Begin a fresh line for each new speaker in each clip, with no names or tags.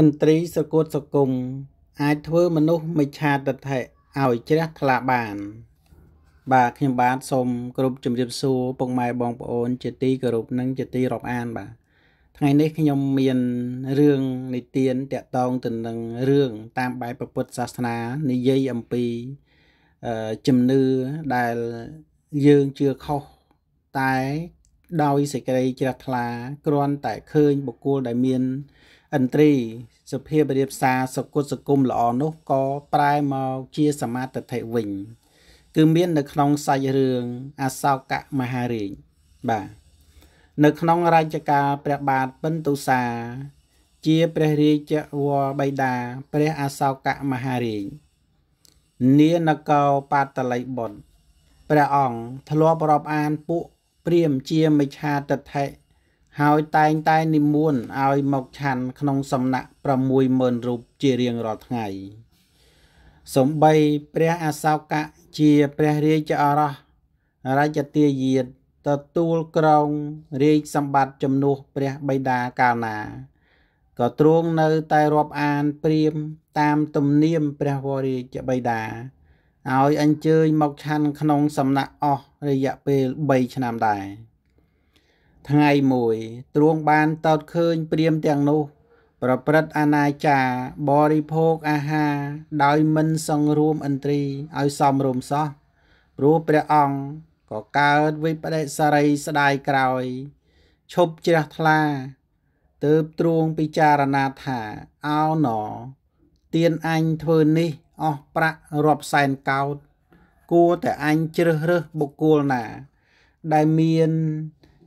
ឥន្ទ្រីសកួតសគុំ អាចធ្វើមនុស្សម្ច្ឆាទិដ្ឋិឲ្យជ្រះថ្លាបាន បាទខ្ញុំបាទសូមគ្រប់ជំរាបសួរពុកម៉ែបងប្អូនជាទីគោរពនិងជាទីរាប់អានបាទថ្ងៃនេះខ្ញុំមានរឿងនិទានតាក់ទងទៅនឹងរឿងតាមបែបពុទ្ធសាសនានិយាយអំពីជំនឿដែលយើងជឿខុសតែដោយសេចក្តីជ្រះថ្លាគ្រាន់តែឃើញបុគ្គលដែលមានឥន្ទ្រីសុភាពរៀបសារសគុតសគុំល្អនោះក៏ប្រែមកជាសមាទិដ្ឋិវិញ គឺមាននៅក្នុងសាច់រឿងអសោកៈមហារាជបាទនៅក្នុងរជ្ជកាលព្រះបាទពិន្ទុសា ជាព្រះរាជវរបិតាព្រះអសោកៈមហារាជនានកោបាតល័យបុត្រព្រះអង្គធ្លាប់រាប់អានពួកព្រាមជាមិឆាតិដ្ឋិហើយតែងតែនិមន្តឲ្យមកឆាន់ក្នុងសំណាក់60000រូបជារៀងរាល់ថ្ងៃ សំបីព្រះអសោកៈជាព្រះរាជអរោះរាជទាយាតទទួលក្រងរាជសម្បត្តិជំនួសព្រះបិតាកាលណាក៏ទ្រង់នៅតែរាប់អានព្រាមតាមទំនៀមព្រះវរាជបិតាឲ្យអញ្ជើញមកឆាន់ក្នុងសំណាក់អស់រយៈពេល3ឆ្នាំដែរថ្ងៃមួយ ទ្រង់បានតោតឃើញព្រាមទាំងនោះ ប្រព្រឹត្តអនាចារបរិភោគអាហារដោយមិនសង្រួមឥន្ទ្រីឲ្យសមរម្យសោះព្រោះព្រះអង្គក៏កើតវិបដិសារីស្ដាយក្រោយឈប់ជ្រះថ្លាទើបទ្រង់ពិចារណាថាអោណោទៀនអញធ្វើនេះអស់ប្រាក់រាប់សែនកោដគួរតែអញជ្រើសរើសបុគ្គលណា ដែលមាន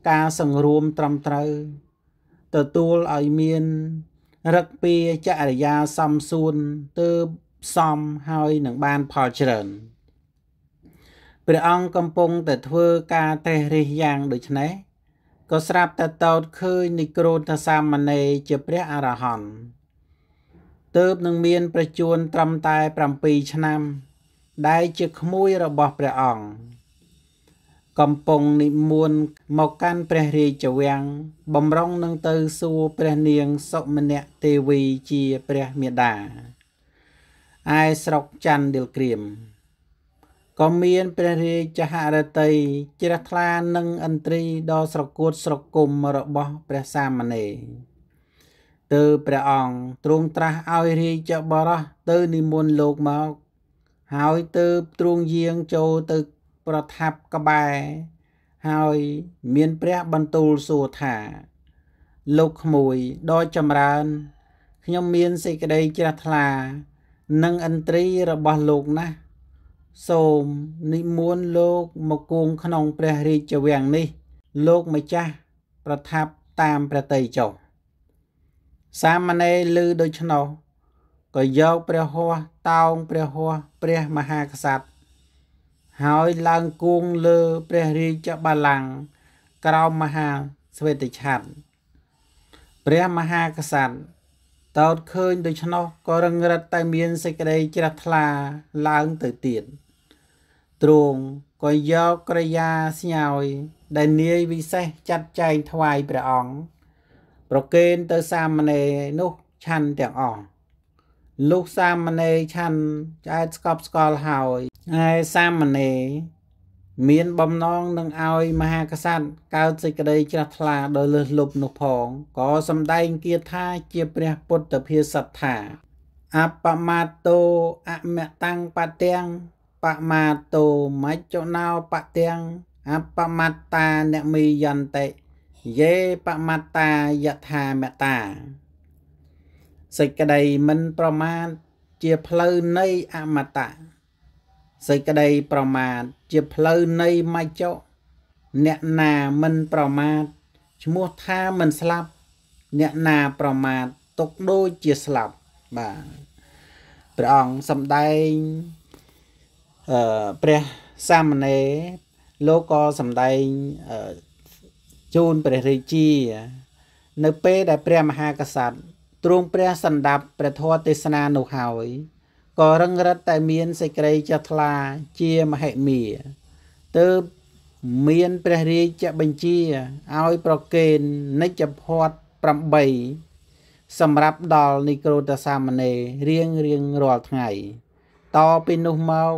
ការសង្រួមត្រឹមត្រូវទទួលឲ្យមានរឹកពីចរិយាសំសួន ទើបសំហើយនឹងបានផលច្រើនព្រះអង្គកំពុងតែធ្វើការត្រេះរិះយ៉ាងដូចនេះក៏ស្រាប់តែតោតឃើញនិក្រូធសាមណេរជាព្រះអរហន្តទើបនឹងមាន ប្រជួន ត្រឹមតែ7ឆ្នាំ ដែលជាក្មួយរបស់ ព្រះអង្គកំពុងនិមន្តមកកាន់ព្រះរាជវាំងបំរុងនឹងទៅសួរព្រះនាងសុមនៈទេវីជាព្រះមេដាឯស្រុកច័ន្ទដិលក្រៀមក៏មានព្រះរាជហឫទ័យជ្រះថ្លានឹងឥន្ទ្រីដ៏ស្រគួតស្រគំរបស់ព្រះសាមណេរទើបព្រះអង្គទ្រង់ត្រាស់ឲ្យរាជបរោះទៅនិមន្តលោកមកហើយទើបទ្រង់យាងចូលទៅប្រថាប់ក្បែរហើយមាន ព្រះបន្ទូលសួរថា លោកក្មួយដ៏ចម្រើនខ្ញុំមានសេចក្តីជ្រះថ្លានិងឥន្ទ្រីរបស់លោកណាស់សូមនិមន្តលោកមកគង់ក្នុង ព្រះរាជវាំងនេះ លោកម្ចាស់ប្រថាប់តាមព្រះតីចុះសាមណេរឮដូច្នោះក៏យកព្រះហោះតោង ព្រះហោះព្រះមហាក្សត្រហើយឡើងគួងលើ ព្រះរាជបល្ល័ង្កក្រោមមហាស្វេតឆ័ត្រព្រះមហាក្សត្រតោតឃើញដូច្នោះក៏រឹងរិតតែមានសេចក្តីជ្រះថ្លាឡើងទៅទៀតទ្រង់ក៏យកក្រយាស្ញោយដែលនាយវិសេសចាត់ចែងថ្វាយព្រះអង្គប្រគេនទៅសាមណេរនោះឆាន់ទាំងអស់លោកសាមណេរឆាន់ឆ្អែតស្កប់ស្កល់ហើយហើយសាមណេរមានបំណងនឹងឲ្យមហាក្សត្រកើតសេចក្តីជ្រះថ្លាដោយលើសលប់នោះផង ក៏សម្ដែងគាថាជាព្រះពុទ្ធភាសិដ្ឋាអបមាតោអមតាំងបទាំងបមាតោមច្ចណោបទាំងអបមត្តានមីយន្តិយេបមត្តាយថាមតា សេចក្តីមិនប្រមាទជាផ្លូវនៃអមតាសេចក្តីប្រមាទជាផ្លូវនៃមច្ចុអ្នកណាមិនប្រមាទឈ្មោះថាមិនស្លាប់ អ្នកណាប្រមាទຕົកដូចជាស្លាប់បាទព្រះអង្គសំដែងអឺព្រះសាមណេរលោកក៏សំដែងជូនព្រះរាជានៅពេលដែលព្រះមហាក្សត្រទ្រង់ព្រះសន្តាប់ព្រះធម៌ទេសនានោះហើយក៏រឹងរិតតែមានសេចក្តីចាស់ថ្លាជាមហិមាទើបមានព្រះរាជបញ្ជាឲ្យប្រកេននិច្ចភ័ត8សម្រាប់ដល់និក្រូតសាមណេររៀងរៀងរាល់ថ្ងៃតពីនោះមក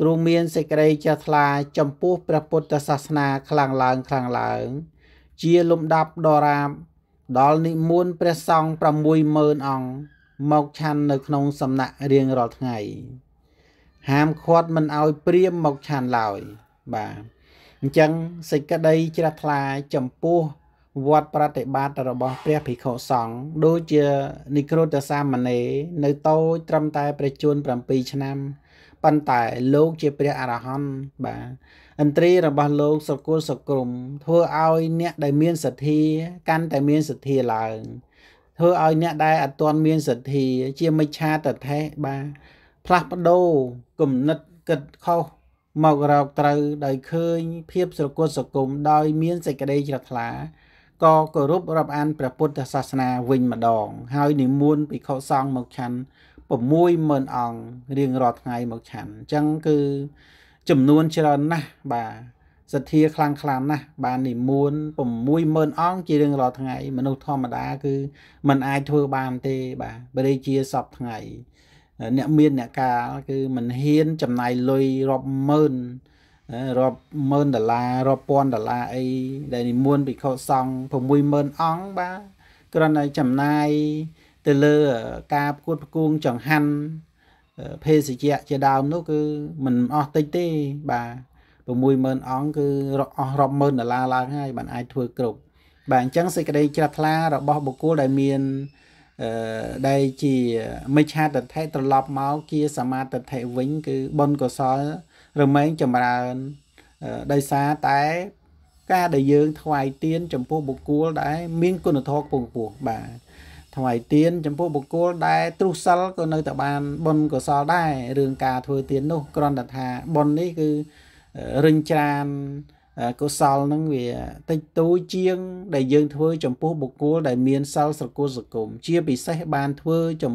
ទ្រង់មានសេចក្តីចាស់ថ្លាចំពោះព្រះពុទ្ធសាសនាខ្លាំងឡើងខ្លាំងឡើង ជាលំដាប់ដរាប ដល់និមន្តព្រះសង្ឃ60000អង្គមកឆាន់នៅក្នុងសំណាក់រៀងរាល់ថ្ងៃ ហាមឃាត់មិនឲ្យព្រាមមកឆាន់ឡើយបាទអញ្ចឹងសេចក្តីជ្រះថ្លាចំពោះ វត្តប្រតិបត្តិរបស់ព្រះភិក្ខុសង្ឃដូចជានិក្រូធសាមណេរនៅតូចត្រឹមតែព្រះជន្ម7ឆ្នាំប៉ុន្តែលោកជាព្រះអរហន្តបាទឥន្ទ្រីរបស់លោកសកុលសក្រមធ្វើឲ្យអ្នកដែលមានសទ្ធាកាន់តែមានសទ្ធាឡើង។ធ្វើឲ្យអ្នកដែលអត់ទាន់មានសទ្ធាជាមិច្ឆាតថេបាទផ្លាស់ប្ដូរគំនិតគិតខុសមករកត្រូវដោយឃើញភាពស្រគត់សង្គមដោយមានសេចក្តីជ្រះថ្លាក៏គោរពរាប់អានព្រះពុទ្ធសាសនាវិញម្ដង ហើយនិមន្តភិក្ខុសង្ឃមកឆាន់60000អង្គរៀងរាល់ថ្ងៃមកឆាន់អញ្ចឹងគឺចំនួនច្រើនណាស់បាទសទ្ធាខ្លាំងខ្លាំងណាស់បាននិមន្ត60000អង្គជារៀងរាល់ថ្ងៃមនុស្សធម្មតា គឺมันអាចធ្វើបានទេបាទបរិជាសពថ្ងៃ អ្នកមានអ្នកកាលគឺมันហ៊ានចំណាយលុយរាប់ម៉ឺនរាប់ម៉ឺនដុល្លាររាប់ពាន់ដុល្លារអីដែលនិមន្តភិក្ខុសង្ឃ60000អង្គបាទគ្រាន់តែចំណាយទៅលើការប្រកួតប្រគួងចង្ហាន់ភេសជ្ជៈជាដើមនោះគឺมันអស់តិចទេបាទ60000អង្គគឺអស់រាប់ម៉ឺនដុល្លារឡើងហើយបានអាចធ្វើគ្រប់បាទអញ្ចឹងសេចក្តីជ្រះថ្លារបស់បុគ្គលដែលមានអឺដែលជាមិឆាតថេត្រឡប់មកជាសមាតថេវិញគឺបុណ្យកុសលរមែងចម្រើនដោយសារតែ ការដែលយើងថ្វាយទៀនចំពោះបុគ្គលដែលមាន គុណធម៌ពងពោះបាទថ្វាយទៀនចំពោះបុគ្គលដែលទ្រុសិលក៏នៅតែបានបុណ្យកុសលដែររឿងការធ្វើទៀននោះគ្រាន់តែថាបុណ្យនេះគឺរិញច្រានកុសលនឹងវាតិចតួជាងដែលយើង ធ្វើចំពោះបុគ្គលដែលមានសិលស្រគល់សង្គមជាពិសេសបានធ្វើចំ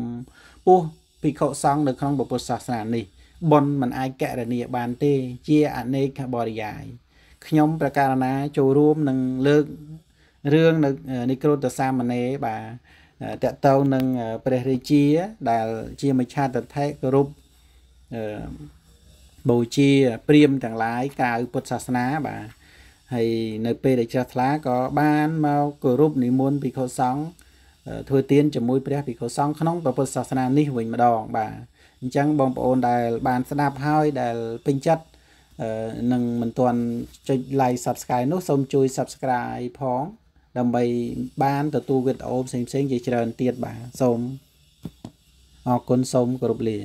ពោះភិក្ខុសង្ឃនៅក្នុងពុទ្ធសាសនានេះបុណ្យមិនអាចករណីបាន ទេ ជាអនេកបរិយាយខ្ញុំប្រកាសណាចូលរួមនឹងលើករឿងនៅនិក្រូតសាមណេរបាទតកតងនឹងព្រះរាជាដែល ជាមជ្ឈត្តថេគោរពអឺបូជាព្រាមទាំងឡាយក្រៅពុទ្ធសាសនាបាទហើយនៅពេលដែលជ្រះថ្លាក៏ បានមកគោរពនិមន្តភិក្ខុសង្ឃធ្វើទានជាមួយព្រះភិក្ខុសង្ឃក្នុងពុទ្ធសាសនានេះវិញម្ដង បាទអញ្ចឹងបងប្អូនដែលបានស្ដាប់ហើយដែលពេញចិត្តនឹងមិនទាន់ចុច like subscribe នោះសូមជួយ subscribe ផងដើម្បីបានទទួលវីដេអូផ្សេងៗជាច្រើនទៀតបាទសូមអរគុណសូមគោរពលា